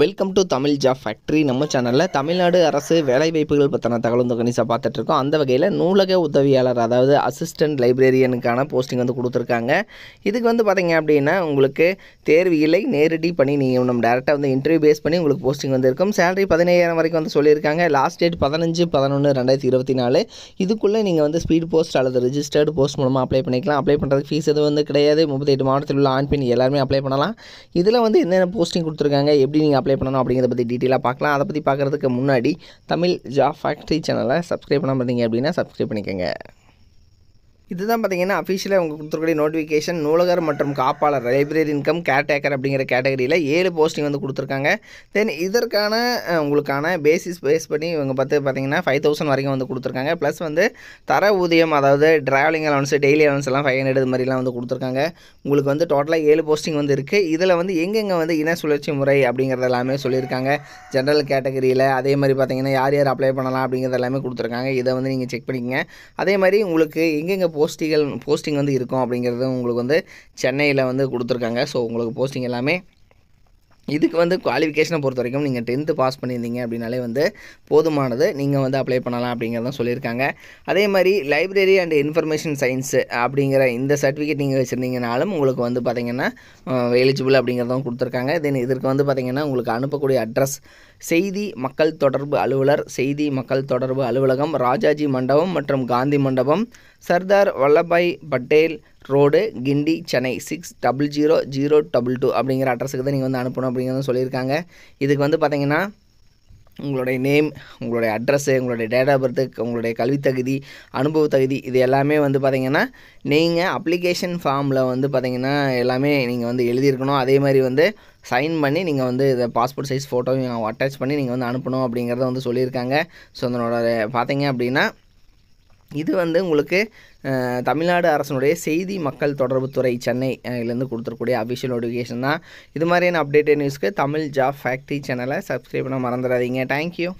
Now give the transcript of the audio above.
welcome to Tamil job factory நம்ம சேனலில் தமிழ்நாடு அரசு வேலைவாய்ப்புகள் பற்றின தகவல் தொகனிசாக பார்த்துட்ருக்கோம் அந்த வகையில் நூலக உதவியாளர் அதாவது அசிஸ்டன்ட் லைப்ரரியனுக்கான போஸ்டிங் வந்து கொடுத்துருக்காங்க இதுக்கு வந்து பார்த்திங்க அப்படின்னா உங்களுக்கு தேர்வு இல்லை நேரடி பண்ணி நீங்கள் நம்ம டேரெக்டாக வந்து இன்டர்வியூ பேஸ் பண்ணி உங்களுக்கு போஸ்டிங் வந்து இருக்கும் சேலரி பதினையாயிரம் வரைக்கும் வந்து சொல்லியிருக்காங்க லாஸ்ட் டேட் பதினஞ்சு பதினொன்று ரெண்டாயிரத்தி இருபத்தி நாலு இதுக்குள்ளே நீங்கள் வந்து ஸ்பீட் போஸ்ட் அல்லது ரிஜிஸ்டர்டு போஸ்ட் மூலமாக அப்ளை பண்ணிக்கலாம் அப்ளை பண்ணுறதுக்கு ஃபீஸ் எதுவும் வந்து கிடையாது முப்பத்தெட்டு மாவட்டத்தில் உள்ள ஆண் பெண் எல்லாருமே அப்ளை பண்ணலாம் இதில் வந்து என்னென்ன போஸ்டிங் கொடுத்துருக்காங்க எப்படி நீங்கள் நீங்கள் அப்ளை பண்ணணும் அப்படிங்கிறத பற்றி டீட்டெயிலாக பார்க்கலாம் அதை பற்றி பார்க்குறதுக்கு முன்னாடி தமிழ் ஜாப் ஃபேக்ட்ரி சேனலை சப்ஸ்கிரைப் பண்ணாமல் இருந்தீங்க அப்படின்னா சப்ஸ்கிரைப் பண்ணிக்கோங்க இதுதான் பார்த்தீங்கன்னா அஃபிஷியலாக உங்கள் கொடுத்துருக்கூடிய நோட்டிஃபிகேஷன் நூலகர் மற்றும் காப்பாளர் லைப்ரரி இன்கம் கேட்டேக்கர் அப்படிங்கிற கேட்டகரியில் ஏழு போஸ்டிங் வந்து கொடுத்துருக்காங்க தென் இதற்கான உங்களுக்கான பேசிஸ் பேஸ் பண்ணி இவங்க பார்த்து பார்த்தீங்கன்னா ஃபைவ் தௌசண்ட் வரைக்கும் வந்து கொடுத்துருக்காங்க ப்ளஸ் வந்து தர ஊதியம் அதாவது டிராவலிங் அலவன்ஸ் டெய்லி அலவன்ஸ் எல்லாம் ஃபைவ் ஹண்ட்ரட் மாதிரிலாம் வந்து கொடுத்துருக்காங்க உங்களுக்கு வந்து டோட்டலாக ஏழு போஸ்டிங் வந்து இருக்குது இதில் வந்து எங்கெங்கே வந்து இன சுழற்சி முறை அப்படிங்கிறது எல்லாமே சொல்லியிருக்காங்க ஜென்ரல் கேட்டகரியில் அதே மாதிரி பார்த்தீங்கன்னா யார் யார் அப்ளை பண்ணலாம் அப்படிங்கிறது எல்லாமே கொடுத்துருக்காங்க இதை வந்து நீங்கள் செக் பண்ணிக்கங்க அதே மாதிரி உங்களுக்கு எங்கெங்கே போஸ்டிகள் போஸ்டிங் வந்து இருக்கும் அப்படிங்கிறது உங்களுக்கு வந்து சென்னையில் வந்து கொடுத்துருக்காங்க ஸோ உங்களுக்கு போஸ்டிங் எல்லாமே இதுக்கு வந்து குவாலிஃபிகேஷனை பொறுத்த வரைக்கும் நீங்கள் டென்த்து பாஸ் பண்ணியிருந்தீங்க அப்படின்னாலே வந்து போதுமானது நீங்கள் வந்து அப்ளை பண்ணலாம் அப்படிங்கிறதும் சொல்லியிருக்காங்க அதே மாதிரி லைப்ரரி அண்ட் இன்ஃபர்மேஷன் சயின்ஸு அப்படிங்கிற இந்த சர்டிஃபிகேட் நீங்கள் வச்சுருந்தீங்கனாலும் உங்களுக்கு வந்து பார்த்திங்கன்னா எலிஜிபிள் அப்படிங்கிறதும் கொடுத்துருக்காங்க தென் இதற்கு வந்து பார்த்திங்கன்னா உங்களுக்கு அனுப்பக்கூடிய அட்ரஸ் செய்தி மக்கள் தொடர்பு அலுவலர் செய்தி மக்கள் தொடர்பு அலுவலகம் ராஜாஜி மண்டபம் மற்றும் Gandhi Mandapam Sardar Vallabhbhai Patel road Guindy Chennai six double zero zero double two அப்படிங்கிற அட்ரஸுக்கு தான் நீங்கள் வந்து அனுப்பணும் அப்படிங்கிறது சொல்லியிருக்காங்க இதுக்கு வந்து பார்த்தீங்கன்னா உங்களுடைய நேம் உங்களுடைய அட்ரஸ்ஸு உங்களுடைய டேட் ஆஃப் பர்த்து உங்களுடைய கல்வித்தகுதி அனுபவ தகுதி இது எல்லாமே வந்து பார்த்திங்கன்னா நீங்கள் அப்ளிகேஷன் ஃபார்மில் வந்து பார்த்திங்கன்னா எல்லாமே நீங்கள் வந்து எழுதியிருக்கணும் அதே மாதிரி வந்து சைன் பண்ணி நீங்கள் வந்து இதை பாஸ்போர்ட் சைஸ் ஃபோட்டோவையும் அட்டாச் பண்ணி நீங்கள் வந்து அனுப்பணும் அப்படிங்கிறத வந்து சொல்லியிருக்காங்க ஸோ அதனோட பார்த்தீங்க அப்படின்னா இது வந்து உங்களுக்கு தமிழ்நாடு அரசனுடைய செய்தி மக்கள் தொடர்புத்துறை சென்னை இதுலேருந்து கொடுத்துருக்கூடிய அஃபிஷியல் நோட்டிஃபிகேஷன் தான் இது மாதிரியான அப்டேட்டட் நியூஸ்க்கு தமிழ் ஜாப் ஃபேக்ட்ரி சேனலை சப்ஸ்கிரைப் பண்ண மறந்துடாதீங்க தேங்க்யூ